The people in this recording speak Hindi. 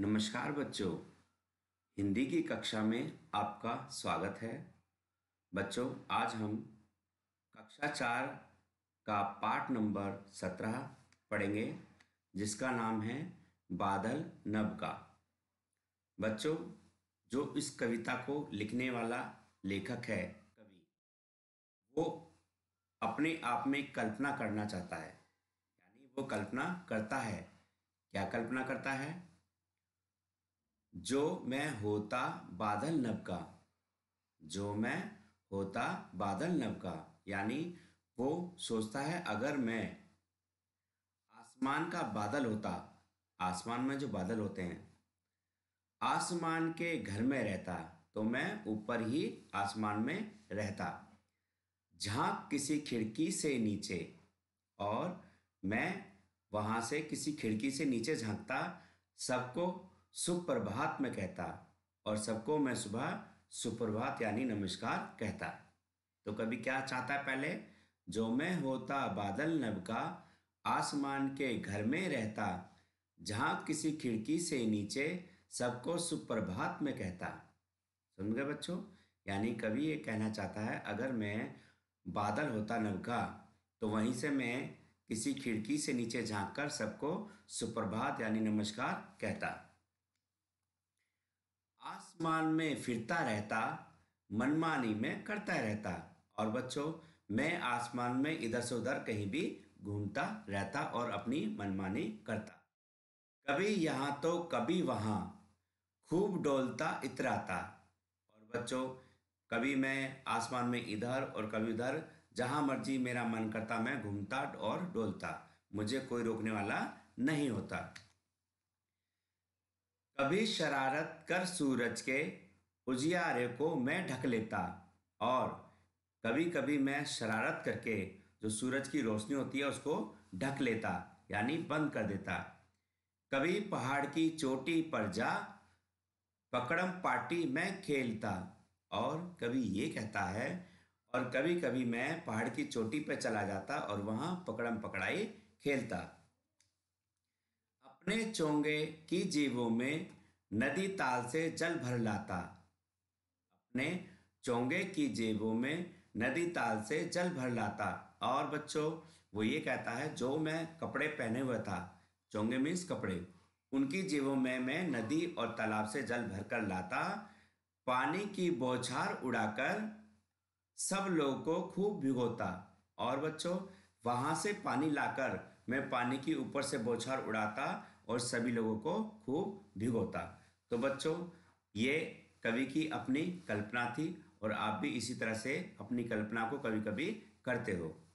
नमस्कार बच्चों हिंदी की कक्षा में आपका स्वागत है बच्चों आज हम कक्षा चार का पाठ नंबर सत्रह पढ़ेंगे जिसका नाम है बादल नब का बच्चों जो इस कविता को लिखने वाला लेखक है कवि वो अपने आप में कल्पना करना चाहता है यानी वो कल्पना करता है क्या कल्पना करता है जो मैं होता बादल नब का जो मैं होता बादल नब का यानी वो सोचता है अगर मैं आसमान का बादल होता आसमान में जो बादल होते हैं आसमान के घर में रहता तो मैं ऊपर ही आसमान में रहता झांक किसी खिड़की से नीचे और मैं वहाँ से किसी खिड़की से नीचे झांकता सबको सुप्रभात में कहता और सबको मैं सुबह सुप्रभात यानी नमस्कार कहता तो कभी क्या चाहता है पहले जो मैं होता बादल नब का आसमान के घर में रहता जहाँ किसी खिड़की से नीचे सबको सुप्रभात में कहता सुन गए बच्चों यानी कभी ये कहना चाहता है अगर मैं बादल होता नभ का तो वहीं से मैं किसी खिड़की से नीचे झांककर कर सबको सुप्रभात यानी नमस्कार कहता आसमान में फिरता रहता मनमानी में करता रहता और बच्चों मैं आसमान में इधर से उधर कहीं भी घूमता रहता और अपनी मनमानी करता कभी यहाँ तो कभी वहाँ खूब डोलता इतराता और बच्चों कभी मैं आसमान में इधर और कभी उधर जहाँ मर्जी मेरा मन करता मैं घूमता और डोलता मुझे कोई रोकने वाला नहीं होता कभी शरारत कर सूरज के उजियारे को मैं ढक लेता और कभी कभी मैं शरारत करके जो सूरज की रोशनी होती है उसको ढक लेता यानी बंद कर देता कभी पहाड़ की चोटी पर जा पकड़म पार्टी में खेलता और कभी ये कहता है और कभी कभी मैं पहाड़ की चोटी पर चला जाता और वहाँ पकड़म पकड़ाई खेलता अपने चोंगे की जीवों में नदी ताल से जल भर लाता अपने चोंगे की जेबों में नदी ताल से जल भर लाता और बच्चों वो ये कहता है जो मैं कपड़े पहने हुए था चोंगे मीन्स कपड़े उनकी जेबों में मैं नदी और तालाब से जल भर कर लाता पानी की बौछार उड़ाकर सब लोगों को खूब भिगोता और बच्चों वहाँ से पानी लाकर मैं पानी की ऊपर से बौछार उड़ाता और सभी लोगों को खूब भिगोता तो बच्चों ये कवि की अपनी कल्पना थी और आप भी इसी तरह से अपनी कल्पना को कभी कभी करते हो